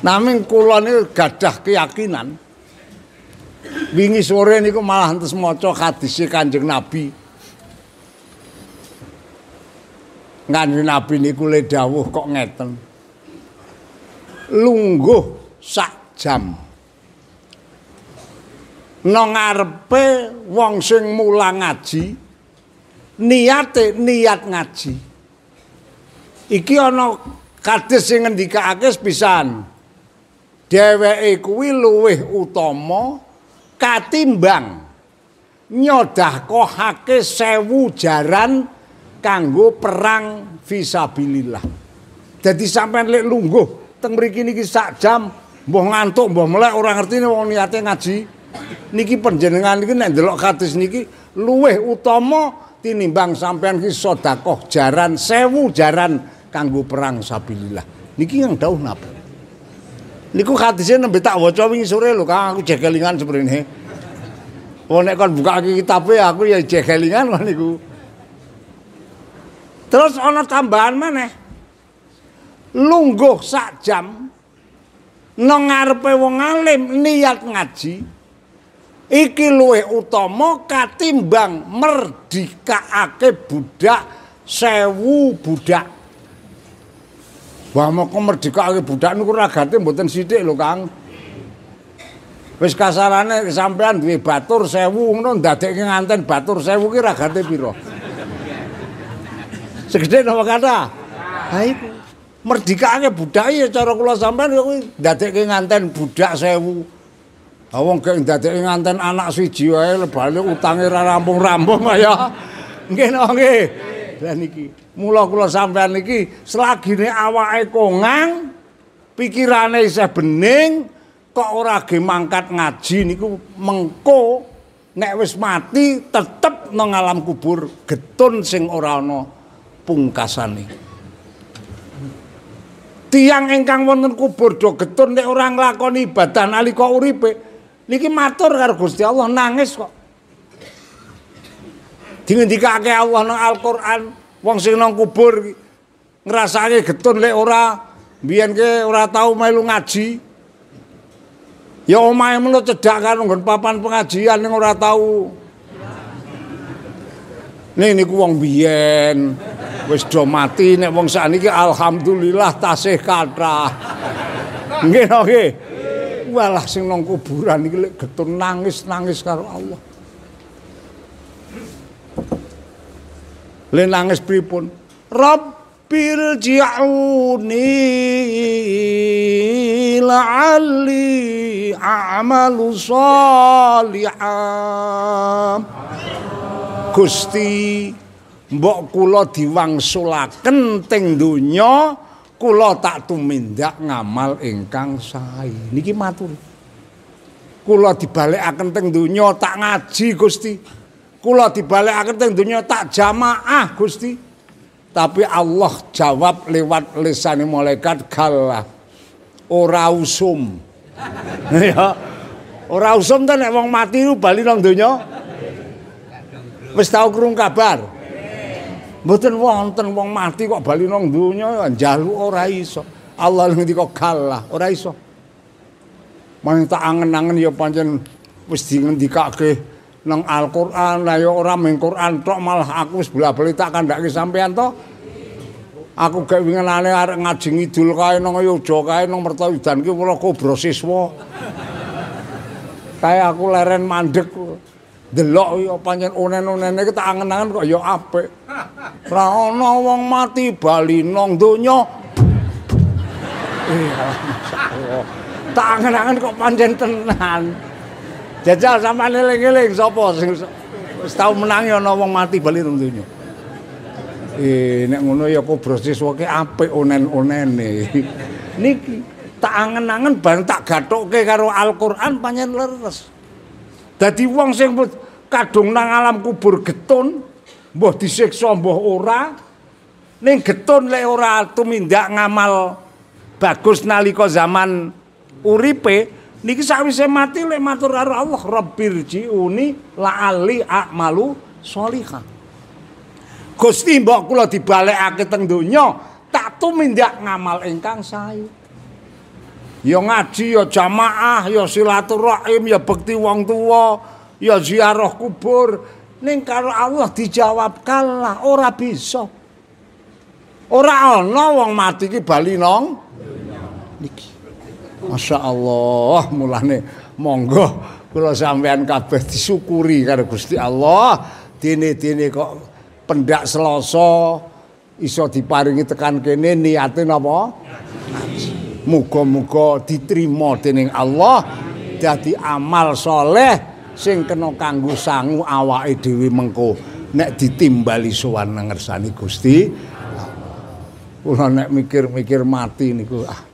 Naming kula niku gadah keyakinan. Wingi sore niku malah entes maca hadis Kanjeng Nabi. Kanjeng Nabi niku le dawuh kok ngeten. Lungguh sak jam. Nang ngarepe wong sing mulang ngaji, niate niat ngaji. Iki ana kadhe sing ngendikake pisan. dheweke kuwi luwih utama katimbang nyodah hake sewu jaran kanggo perang visabilillah. Jadi sampean lek lungguh teng mriki niki sak jam mbuh ngantuk mbuh melek ora ngerti wong niate ngaji. Niki panjenengan niki nek ndelok kados niki luwih utama tinimbang sampean ki sedekah jaran sewu jaran kanggo perang sabilillah. Niki yang dawuh napa? Niku hadise nembe tak waca wingi sore lho Kang aku jegelingan sprene. Wong oh, nek kon buka kitab e aku ya jegelingan lho niku. Terus ana tambahan maneh. Lungguh sak jam nang ngarepe wong alim niat ngaji. Iki luwih utama katimbang merdikaake budak sewu budak Wah moko merdeka ke budak niku ragate mboten sithik lho Kang. Wis kasarane sampean duwe batur 1000 ngono dadekke nganten batur 1000 ki ragate pira? Segede napa kata? Hai merdekake budak ya cara kula sampean kuwi dadekke nganten budak 1000. Lah wong geng dadekke nganten anak siji wae lebane utange ra rampung-rampung ya. Nggih nggih. lah niki. Mula kula sampean niki selagine awake kongang, pikirane isih bening, kok ora ge mangkat ngaji niku mengko nek wis mati tetep nang alam kubur getun sing ora ana pungkasane. Tiang ingkang wonten kubur do getun nek ora nglakoni ibadah nalika uripe. Niki matur karo Gusti Allah nangis kok. Dingendikake Allah nang Al-Qur'an, wong sing nang kubur ngrasake getun lek ora biyen ke ora tau melu ngaji ya omahe mulo cedhak karo nggon papan pengajian ning ora tau Nih niku wong biyen wis do mati nek wong sakniki alhamdulillah tasih kathah. Nggih to nggih. Walah sing nang kuburan iki lek getun nangis nangis karo Allah. le nangis pripun rabbil ji'uni la'ali a'malu sholiham Gusti mbok kula diwangsulaken teng donya kula tak tumindak ngamal ingkang sae niki matur kula dibalekaken teng donya tak ngaji Gusti Kula dibalekaken teng dunia tak jamaah Gusti. Tapi Allah jawab lewat lisane malaikat galah. Ora usum. Ya. Ora usum ta nek wong mati bali nang dunia. Wis tau krung kabar. Mboten wonten wong mati kok bali nang dunia. njaluk ora iso. Allah kok galah, ora iso. Mane tak angen-angen ya pancen wis dingendikake nang Al-Qur'an lah yo ora ming Qur'an tok malah aku wis bola tak kandhaki sampean to. Aku gawe wingane arek ngaji ngidul kae nang Yoga kae nang Mertawidan ki kula kobro siswa. Kae aku leren mandek delok yo pancen unen-unene ki tak angen-angen kok yo apik. Ora ana wong mati bali nang donya. Iya. Eh, tak angen-angen kok pancen tenan. Jajal sampean eling-eling sapa sing wis tau menang ya ana wong mati bali tentunya. Eh nek ngono ya siswa ke, apik onen-onene. Niki tak angen-angen bareng tak gathukke karo Al-Qur'an pancen leres. Dadi wong sing kadung nang alam kubur getun mbah disiksa mbah ora ning getun lek ora tumindak ngamal bagus nalika zaman uripe niki sawise mati lek matur karo Allah rabbir jiuni la'ali akmalu sholihah Gusti mbok kula dibalekake teng donya tak tumindak ngamal ingkang sae Ya ngaji ya jamaah ya silaturahim ya bekti wong tua, ya ziarah kubur ning karo Allah dijawab kalah ora bisa Ora ana wong mati ki bali nong niki Masya Allah mulane monggo kula sampean kabeh disyukuri karo Gusti Allah dene-dene kok pendak seloso iso diparingi tekan kene niate napa muga-muga diterima dening Allah dadi amal soleh sing kena kanggo sangu awake dhewe mengko nek ditimbali sowan ngersani Gusti kula nek mikir-mikir mati niku ah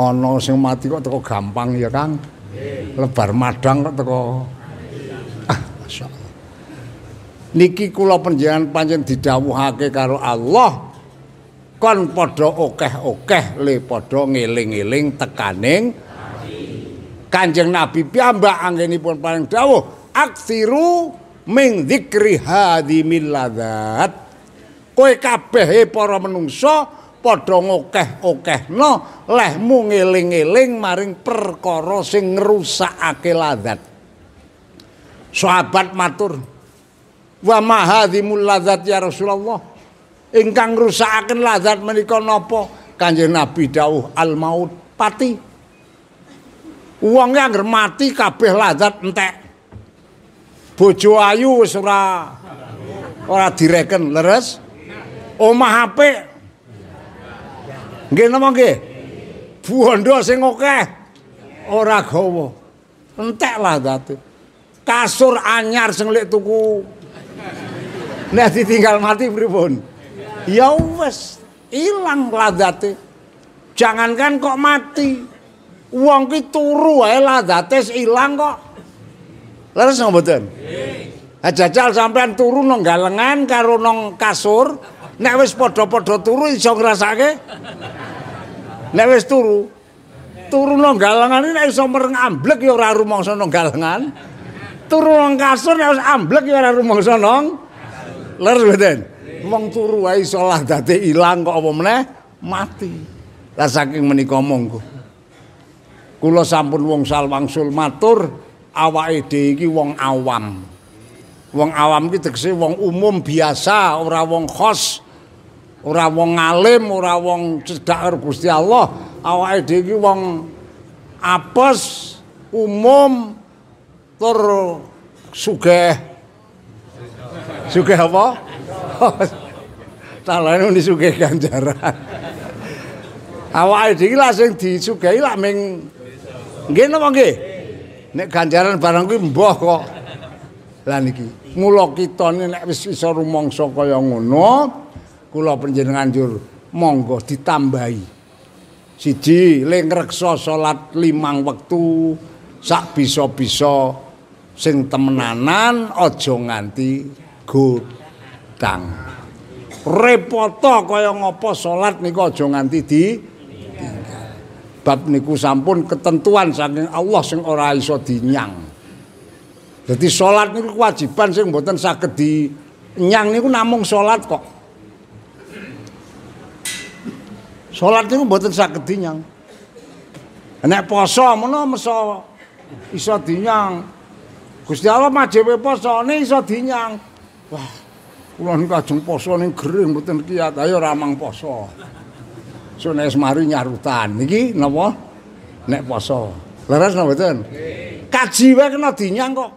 ana sing mati kok teko gampang ya Kang lebar madang kok teko ah, masyaallah niki kula panjenengan pancen didhawuhake karo Allah kon padha okeh-okeh le padha ngeling-eling tekaning Kanjeng Nabi piyambak anggenipun paling dawuh aksiru ming dzikri hadimil ladzat kowe kabehe para menungsa padha ngokeh-okeh no lehmu ngiling-ngiling maring perkara sing ngrusakake ladat sahabat matur wa mahadhimul ladat ya Rasulullah ingkang ngrusakake ladat menika napa kanjeng Nabi dawuh al maut pati wong yang mati kabeh ladat entek bojo ayu wis ora ora direken leres omah apik Nggih napa nggih? Buhondo sing akeh ora gawa. Entek lah dadi. Kasur anyar sing lek tuku. Nek ditinggal mati pripun? Ya wis, ilang ladate. Jangankan kok mati. Wong ki turu ae ladate ilang kok. Leres napa mboten? Nggih. Ajajal sampean turu nang galengan karo nang kasur. Nek wis padha-padha turu iso ngrasake. Nek wis turu, turu nang galangan nek iso mereng ambleg ya ora rumangsa nang galangan. Turu nang kasur nek wis ambleg ya ora rumangsa nang. Leres mboten? Wong turu wae iso lah dadi ilang kok apa meneh mati. Lah saking menika monggo. Kula sampun wong salwangsul matur awake dhewe iki wong awam. Wong awam iki tegese wong umum biasa ora wong khos. ora wong alim ora wong cedhak karo Gusti Allah awake dhewe wong apes umum tur sugih sugih apa talane ni sugih ganjaran awake dhewe lah sing disugihi lah ming nggih napa nggih nek ganjaran barang kuwi mboh kok lan iki mula kita nek wis iso rumangsa kaya ngono hmm. kula panjenengan jur monggo ditambahi siji ling reksa salat limang wektu sak bisa-bisa sing temenanan aja nganti godang repoto kaya ngapa salat niku aja nganti di bab niku sampun ketentuan saking Allah sing ora iso dinyang. Dadi salat niku kewajiban sing mboten saged dinyang niku namung salat kok. Salat niku mboten saged dinyang. Nek poso mena meso iso dinyang. Gusti Allah majewe posone iso dinyang. Wah, kula niku ajeng posone gering mboten kiat. Ayo ramang poso. so Sune semari nyarutan. Niki napa? Nek poso. Leres napa mboten? Kaji wae kena dinyang kok.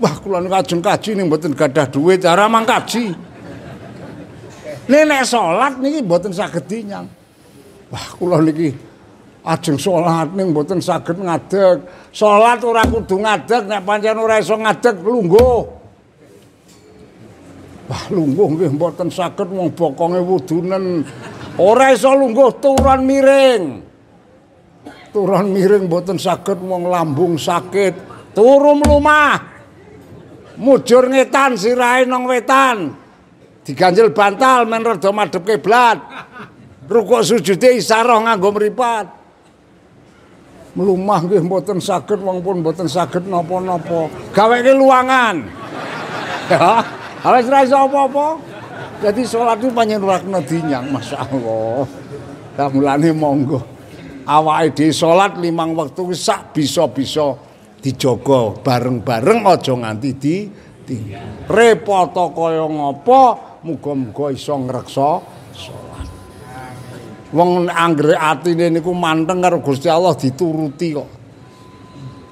Wah, kula niku ajeng kaji ning mboten gadah duit, ora kaji Nek nek salat niki mboten saged dinyang. Wah, kula niki ajeng sholat ning mboten saged ngadeg. Sholat ora kudu ngadeg nek pancen ora iso ngadeg lungguh. Wah, lungguh nggih mboten saged wong bokonge wudunen. Ora iso lungguh turun miring. Turun miring mboten saged wong lambung sakit. Turu mlumah. Mujur ngetan sirahe nang wetan. Diganjel bantal men rada madhep kiblat. Rukuk sujude isaroh nganggo mripat. melumah nggih mboten sakit wong pun mboten saged nopo napa Gaweke luangan. Ya, wis ra iso apa-apa. Dadi salat ku panjen ora kena dinyang, masyaallah. Lah mulane monggo awake dhewe sholat limang waktu sak bisa-bisa dijogo bareng-bareng aja nganti di repot kaya ngapa muga-muga iso ngreksa Wong anggere atine niku manteng karo Gusti Allah dituruti kok.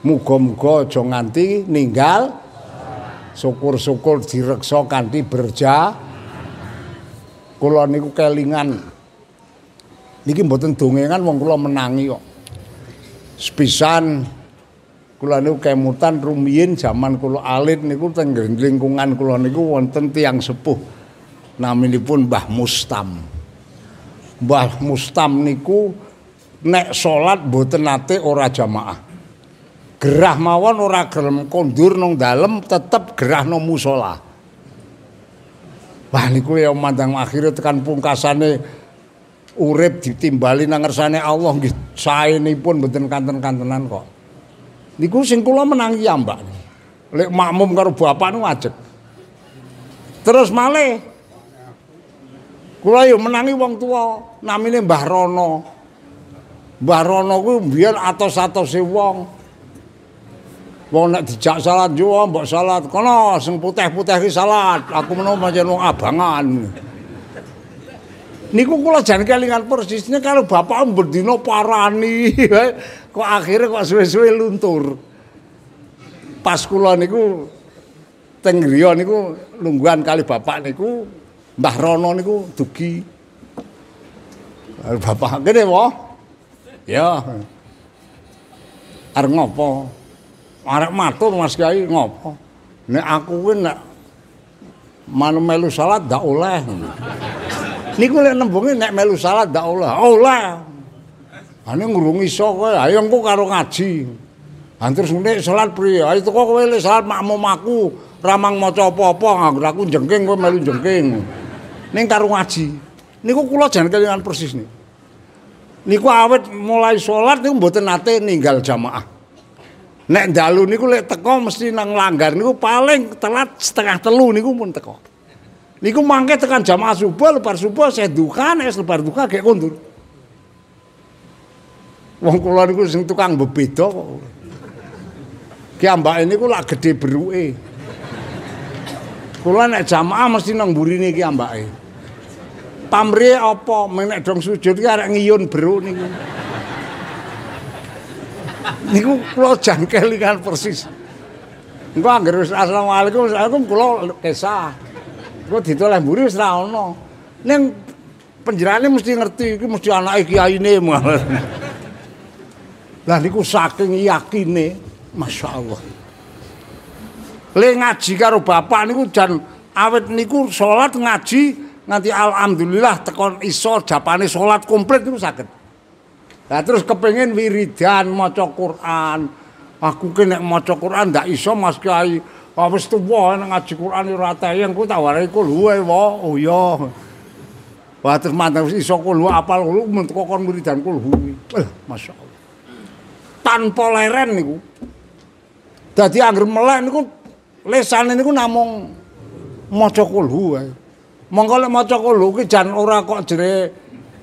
Muga-muga aja nganti ninggal syukur-syukur direksa kanthi berja. Kula niku kelingan. Niki mboten dongengan wong kula menangi kok. Sepisan kula niku kemutan rumiyin zaman kula alit niku teng lingkungan kula niku wonten tiyang sepuh naminipun Mbah Mustam. Mbah Mustam niku nek salat mboten nate ora jamaah. Gerah mawon ora gelem kondur nang dalem tetep gerah nang musala. Wah niku ya mandang akhire tekan pungkasane urip ditimbali nang ngersane Allah nggih saenipun mboten kanten-kantenan kok. Niku sing kula menangi ambak. Ya, Lek makmum karo bapak nu ajek. Terus malih Kula yo menangi wong tuwa, namine Mbah Rono. Mbah Rono kuwi mbiyen atos-atose wong. Wong nek dijak salat yo mbok salat. Kono sing putih-putih ki salat, aku menawa pancen wong abangan. Niku kula jan kelingan persisnya karo bapak mbendina parani. kok akhirnya kok suwe-suwe luntur. Pas kula niku teng griya niku lungguan kali bapak niku Mbah Rono niku dugi. Bapak ngene wae. Ya. Are ngopo? Arek matur Mas Kyai ngopo? Nek aku kuwi nek manu melu salat ndak oleh. Niku lek nembunge nek melu salat ndak oleh. Oleh. Ane ngurung iso kowe, ayo engko karo ngaji. terus, nek, salat priye? Ayo teko kowe salat makmum aku. Ramang maca apa-apa, aku jengking kowe melu jengking. ning karo ngaji. Niku kula jan kelingan persis nih. Niku awet mulai salat niku mboten nate ninggal jamaah. Nek dalu niku lek teko mesti nang langgar niku paling telat setengah telu niku pun teko. Niku mangke tekan jamaah subuh, lebar subuh saya duka, nek lebar duka gek kondur. Wong kula niku sing tukang bebeda kok. Ki ambake niku lak gedhe beruke. Kula nek jamaah mesti nang mburine ki ambake. pamri apa menek dong sujud ki arek ngiyun bro niku niku kula jangkel kan persis engko anggere asalamualaikum asalamualaikum kula kesah kok ditoleh mburi wis ra ono ning penjerane mesti ngerti iki mesti anake kiyaine lah niku saking yakine Masya Allah Le ngaji karo bapak niku jan awet niku salat ngaji nanti alhamdulillah tekan iso japane salat komplit itu sakit Lah terus kepengin wiridan maca Quran. Aku ki nek maca Quran ndak iso Mas kiai. Apa wis tuwa nek ngaji Quran ora tayeng ku tawari kul huwe Oh iya. Wah terus mantap iso kul huwe apal kul mentuk kon wiridan kul huwe. Eh, masyaallah. Tanpa leren niku. Dadi anggere melek niku lesane niku namung maca kul huwe. Monggo lek maca kulo ki jan ora kok jere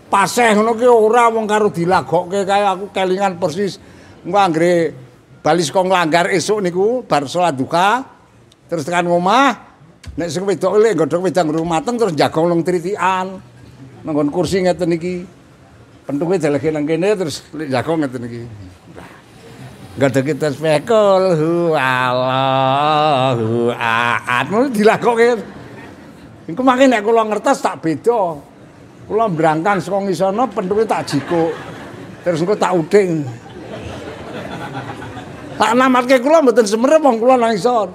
paseh ngono ki ora wong karo dilagokke kaya aku kelingan persis engko balis bali saka nglanggar esuk niku bar salat duka terus tekan omah nek sing wedok lek godhong wedang rumateng terus jagong long tritikan nanggon kursi ngeten iki pentunge deleke nang kene terus jagong ngeten iki Gada kita spekul hu Allah hu aat. Mau dilakokin. Iku makin nek kula ngertos tak beda. Kula brangkang saka ngisono pentuke tak jikuk. Terus engko tak uding. Tak namatke kula mboten semerep wong kula nang isor.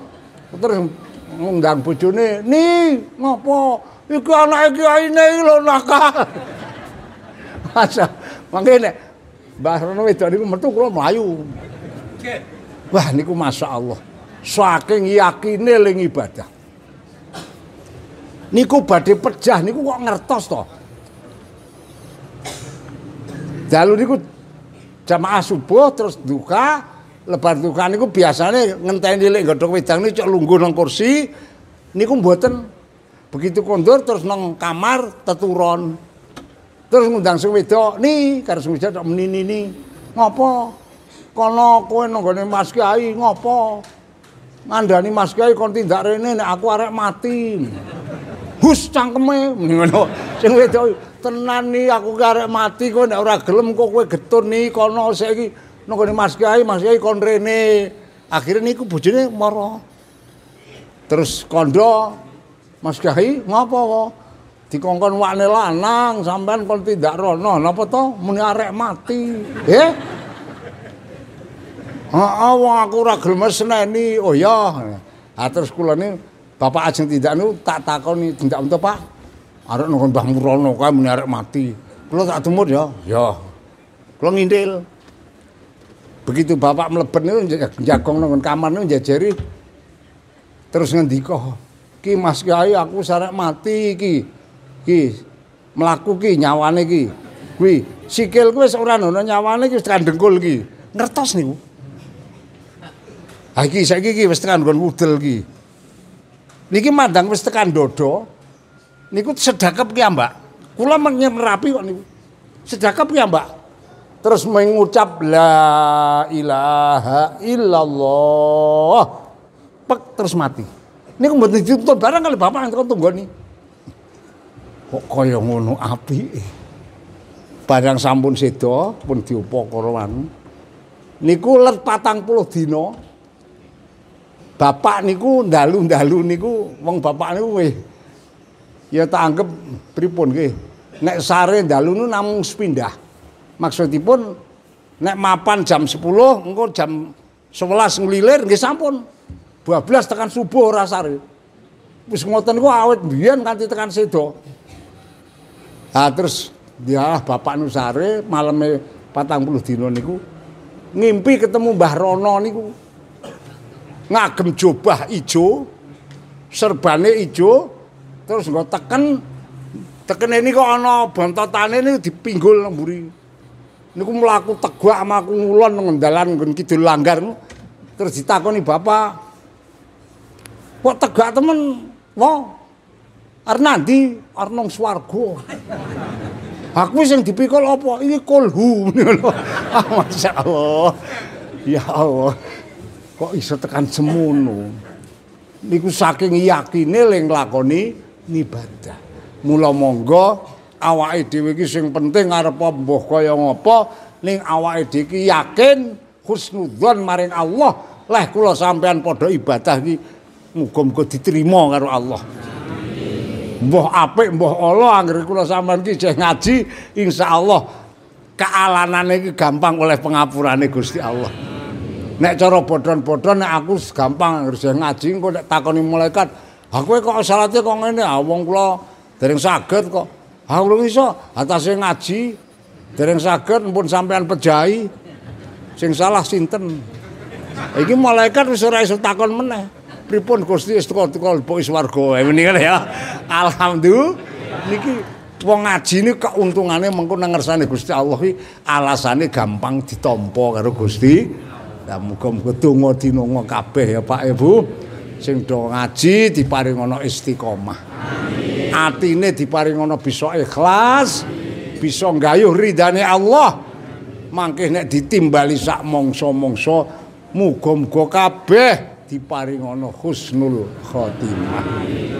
Terus ngundang bojone, "Ni, ngopo? Iki anake kiyaine iki lho nakal." Masa mangkene Mbah Rono wedok niku metu kula mlayu. Wah niku masyaallah. Saking yakine ling ibadah niku badhe pejah niku kok ngertos to. Dalu niku jamaah subuh terus duka, lebar duka niku biasane ngenteni lek godhok wedang niku cok lungguh nang kursi niku mboten begitu kondur terus nang kamar teturon. Terus ngundang sing wedok, "Ni, karo sing wedok menini Ngopo? Kono kowe nang gone Mas Kiai ngopo? Ngandani Mas Kiai kon tindak rene nek aku arek mati." bus cangkeme ngono sing wedok tenan ni aku karek mati kok nek ora gelem kok kowe getun ni kono saiki nang Mas Kyai Mas Kyai kon rene akhire niku bojone mara terus kondo Mas Kyai ngopo kok dikongkon wakne lanang sampean kon tindak rono napa to muni arek mati eh Heeh, aku ora gelem seneni. Oh ya. Ah terus kula Bapak ajeng tindak niku tak takon takoni tindak untuk Pak. Arek nang Mbah Murono kae muni arek mati. Kula tak demur ya. Ya. Kula ngindel. Begitu bapak mlebet niku jagong nang kamar niku jajari terus ngendika, "Ki Mas Kiai aku sarek mati iki. Ki mlaku ki nyawane ki. Kuwi sikil kuwi wis ora ana nyawane ki wis kandengkul ki. Ngertos niku. Ha iki saiki ki wis tekan nggon wudel ki. Niki madang wis tekan dodo. Niku sedakep ki Mbak. Kula menyerapi kok niku. Sedakep ki Mbak. Terus mengucap la ilaha illallah. Pek terus mati. Niku mboten dituntut barang kali bapak nang ni. Kok kaya ngono apike. Barang sampun sedo pun diupakara wan. niku let 40 dina bapak niku dalu-dalu niku wong bapak niku weh. Ya tak anggap pripun nggih. Nek sare dalu nu namung sepindah. Maksudipun nek mapan jam 10 engko jam 11 ngelilir nggih sampun. 12 tekan subuh ora sare. Wis ngoten ku awet biyen kanthi tekan sedo. Ah terus dia ya, bapak nu sare patang 40 dina niku ngimpi ketemu Mbah Rono niku ngagem jobah ijo serbane ijo terus nggo Tekan teken ini kok ana bontotane niku dipinggul nang mburi niku mlaku teguak maku ngulon ngendalan nggon kidul langgar terus ditakoni bapak kok tegak temen wo are nanti are nang swarga aku sing dipikul apa iki kolhu ngono masyaallah ya allah kok iso tekan semono niku saking yakine le lakoni, ibadah mula monggo awake dhewe iki sing penting arep mbuh kaya ngapa ning awake dhewe yakin husnudzon maring Allah Lah kula sampean padha ibadah iki muga-muga diterima karo Allah mbuh apik mbuh ala anggere kula sampean iki jeh ngaji insyaallah kealanane iki gampang oleh pengapurane Gusti Allah Nek cara padha-padha nek aku gampang ngerse ngaji engko nek takoni malaikat, aku kok salate kok ngene, ah wong kula dereng saged kok. Ah urung iso atase ngaji dereng saged pun sampean pejai. Sing salah sinten? Iki malaikat wis ora iso takon meneh. Pripun Gusti Estuka tekal bo iswarga menika ya. Alhamdulillah. Niki wong ngaji niku keuntungane mengko nang ngersane Gusti Allah iki alasane gampang ditampa karo Gusti. Ya muga-muga donga dinonga kabeh ya Pak Ibu. Sing do ngaji diparingana istiqomah. Amin. Atine diparingana bisa ikhlas, Amin. bisa nggayuh ridane Allah. Mangke nek ditimbali sak mangsa-mangsa muga-muga kabeh diparingana husnul khotimah.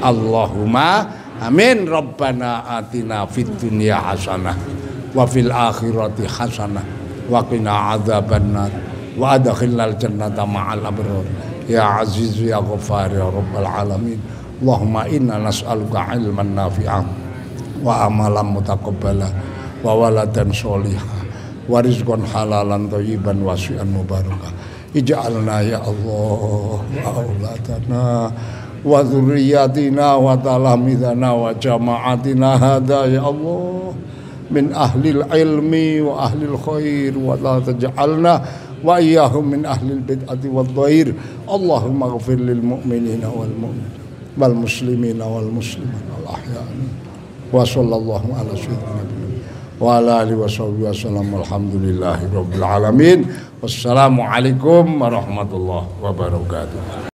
Allahumma amin rabbana atina fid dunya hasanah wa fil akhirati hasanah wa qina adzabannar wa adkhilnal jannata ma'al abrar ya aziz ya ghafar ya rabbal alamin Allahumma inna nas'aluka ilman nafi'ah wa amalan mutaqabbala wa waladan solihah, wa rizqan halalan thayyiban wasi'an mubarakah ij'alna ya Allah wa aulatana wa dzurriyyatina wa talamidana wa jama'atina hada ya Allah min ahlil ilmi wa ahlil khair wa la taj'alna وإياهم من أهل البدعة والضير اللهم اغفر للمؤمنين والمؤمنات والمسلمين والمسلمات الأحياء وصلى الله على سيدنا وعلى آله وصحبه وسلم والحمد لله رب العالمين والسلام عليكم ورحمة الله وبركاته